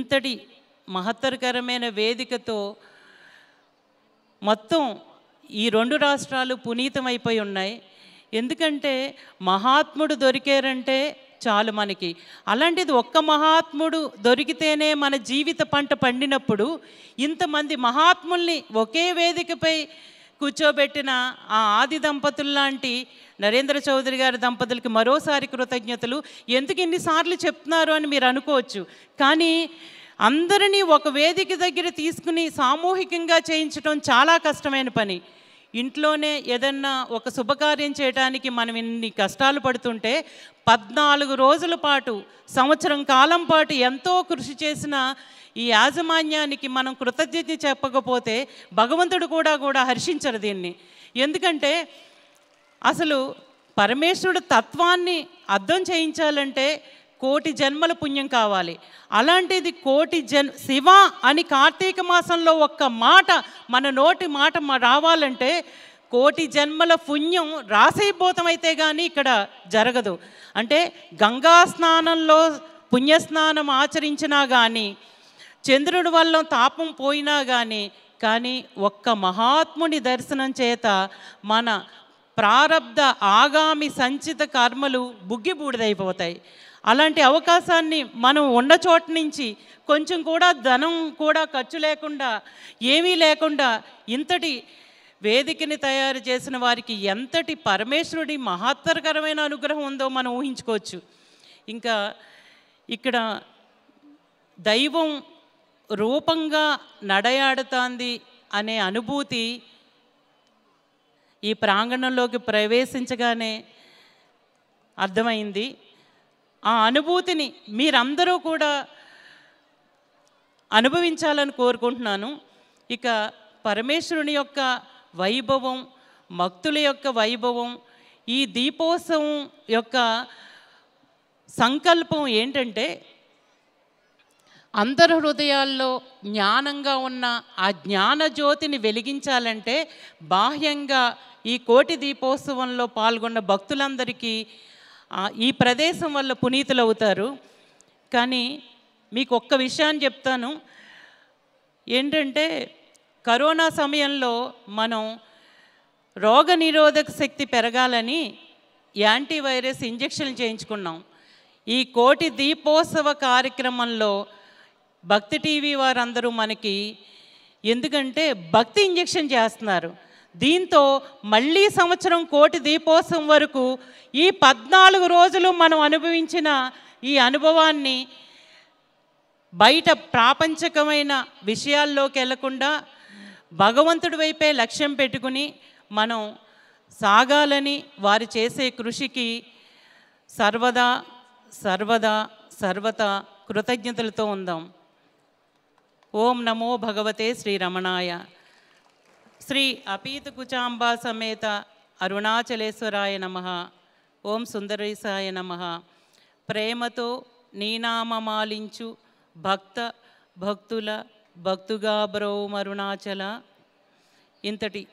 ఇంతటి మహత్తరకరమైన వేదికతో మొత్తం ఈ రెండు రాష్ట్రాలు పునీతమైపోయి ఉన్నాయి ఎందుకంటే మహాత్ముడు దొరికారంటే చాలు మనకి అలాంటిది ఒక్క మహాత్ముడు దొరికితేనే మన జీవిత పంట పండినప్పుడు ఇంతమంది మహాత్ముల్ని ఒకే వేదికపై కూర్చోబెట్టిన ఆ ఆది లాంటి నరేంద్ర చౌదరి గారి దంపతులకి మరోసారి కృతజ్ఞతలు ఎందుకు ఇన్నిసార్లు చెప్తున్నారు అని మీరు అనుకోవచ్చు కానీ అందరినీ ఒక వేదిక దగ్గర తీసుకుని సామూహికంగా చేయించడం చాలా కష్టమైన పని ఇంట్లోనే ఏదన్నా ఒక శుభకార్యం చేయడానికి మనం ఇన్ని కష్టాలు పడుతుంటే పద్నాలుగు రోజుల పాటు సంవత్సరం కాలం పాటు ఎంతో కృషి చేసిన ఈ యాజమాన్యానికి మనం కృతజ్ఞత చెప్పకపోతే భగవంతుడు కూడా కూడా హర్షించరు దీన్ని ఎందుకంటే అసలు పరమేశ్వరుడు తత్వాన్ని అర్థం చేయించాలంటే కోటి జన్మల పుణ్యం కావాలి అలాంటిది కోటి జన్ శివ అని కార్తీక మాసంలో ఒక్క మాట మన నోటి మాట రావాలంటే కోటి జన్మల పుణ్యం రాసైపోతమైతే కానీ ఇక్కడ జరగదు అంటే గంగా స్నానంలో పుణ్యస్నానం ఆచరించినా కానీ చంద్రుడి వల్ల తాపం పోయినా కానీ కానీ ఒక్క మహాత్ముని దర్శనం చేత మన ప్రారబ్ధ ఆగామి సంచిత కర్మలు బుగ్గిబూడిదైపోతాయి అలాంటి అవకాశాన్ని మనం ఉన్న చోట నుంచి కొంచెం కూడా ధనం కూడా ఖర్చు లేకుండా ఏమీ లేకుండా ఇంతటి వేదికని తయారు చేసిన వారికి ఎంతటి పరమేశ్వరుడి మహత్తరకరమైన అనుగ్రహం ఉందో మనం ఊహించుకోవచ్చు ఇంకా ఇక్కడ దైవం రూపంగా నడయాడుతోంది అనే అనుభూతి ఈ ప్రాంగణంలోకి ప్రవేశించగానే అర్థమైంది ఆ అనుభూతిని మీరందరూ కూడా అనుభవించాలని కోరుకుంటున్నాను ఇక పరమేశ్వరుని యొక్క వైభవం భక్తుల యొక్క వైభవం ఈ దీపోత్సవం యొక్క సంకల్పం ఏంటంటే అందరి హృదయాల్లో జ్ఞానంగా ఉన్న ఆ జ్ఞాన జ్యోతిని వెలిగించాలంటే బాహ్యంగా ఈ కోటి దీపోత్సవంలో పాల్గొన్న భక్తులందరికీ ఈ ప్రదేశం వల్ల పునీతులు అవుతారు కానీ మీకు ఒక్క విషయాన్ని చెప్తాను ఏంటంటే కరోనా సమయంలో మనం రోగ నిరోధక శక్తి పెరగాలని యాంటీవైరస్ ఇంజక్షన్లు చేయించుకున్నాం ఈ కోటి దీపోత్సవ కార్యక్రమంలో భక్తి టీవీ వారందరూ మనకి ఎందుకంటే భక్తి ఇంజక్షన్ చేస్తున్నారు దీంతో మళ్ళీ సంవత్సరం కోటి దీపోత్సవం వరకు ఈ పద్నాలుగు రోజులు మనం అనుభవించిన ఈ అనుభవాన్ని బయట ప్రాపంచకమైన విషయాల్లోకి వెళ్లకుండా భగవంతుడి వైపే లక్ష్యం పెట్టుకుని మనం సాగాలని వారు చేసే కృషికి సర్వదా సర్వదా సర్వత కృతజ్ఞతలతో ఉందాం ఓం నమో భగవతే శ్రీరమణాయ శ్రీ అపీత కుచాంబా సమేత అరుణాచలేశ్వరాయ నమ ఓం సుందరేశాయ నమ ప్రేమతో నీనామమాలించు భక్త భక్తుల భక్తుగా మరుణాచల ఇంతటి